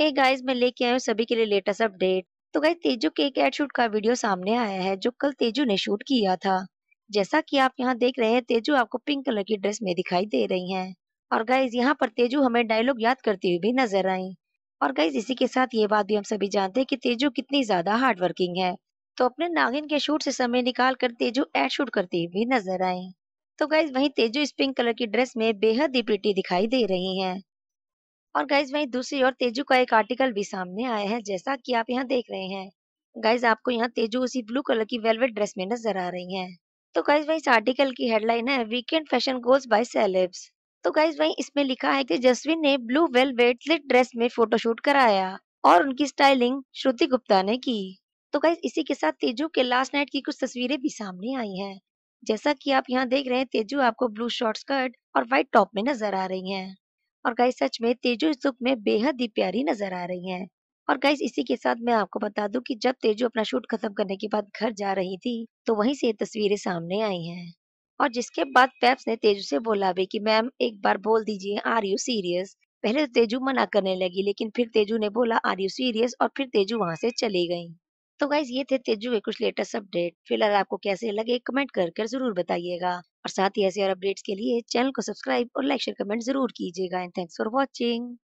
हे hey guys मैं लेके आया हूँ सभी के लिए लेटेस्ट अपडेट तो गाइस तेजू के एक एड शूट का वीडियो सामने आया है जो कल तेजू ने शूट किया था जैसा कि आप यहाँ देख रहे हैं तेजू आपको पिंक कलर की ड्रेस में दिखाई दे रही हैं और गाइज यहाँ पर तेजू हमें डायलॉग याद करती हुई भी नजर आई और गाइज इसी के साथ ये बात भी हम सभी जानते हैं की तेजू कितनी ज्यादा हार्ड वर्किंग है तो अपने नागिन के शूट से समय निकाल कर तेजू एड शूट करती हुई नजर आई तो गाइज वही तेजू इस पिंक कलर की ड्रेस में बेहद ही प्रिटी दिखाई दे रही है और गाइज वहीं दूसरी ओर तेजू का एक आर्टिकल भी सामने आया है जैसा कि आप यहाँ देख रहे हैं गाइज आपको यहाँ तेजू उसी ब्लू कलर की वेलवेट ड्रेस में नजर आ रही हैं तो गाइज वहीं इस आर्टिकल की हेडलाइन है weekend fashion goals by celebs तो गाइज वहीं इसमें लिखा है कि जसवीन ने ब्लू वेलवेट स्लिट ड्रेस में फोटोशूट कराया और उनकी स्टाइलिंग श्रुति गुप्ता ने की तो गाइज इसी के साथ तेजू के लास्ट नाइट की कुछ तस्वीरें भी सामने आई है जैसा कि आप यहाँ देख रहे हैं तेजू आपको ब्लू शॉर्ट स्कर्ट और व्हाइट टॉप में नजर आ रही हैं और गाइस सच में तेजो इस लुक में बेहद ही प्यारी नजर आ रही हैं और गाइस इसी के साथ मैं आपको बता दूं कि जब तेजू अपना शूट खत्म करने के बाद घर जा रही थी तो वहीं से ये तस्वीरें सामने आई हैं और जिसके बाद पैप्स ने तेजू से बोला भी कि मैम एक बार बोल दीजिए आर यू सीरियस पहले तो तेजू मना करने लगी लेकिन फिर तेजू ने बोला आर यू सीरियस और फिर तेजू वहां से चली गई तो गाइज ये थे तेजू के कुछ लेटेस्ट अपडेट फिलहाल आपको कैसे लगे कमेंट कर कर जरूर बताइएगा और साथ ही ऐसे और अपडेट्स के लिए चैनल को सब्सक्राइब और लाइक शेयर कमेंट जरूर कीजिएगा एंड थैंक्स फॉर वॉचिंग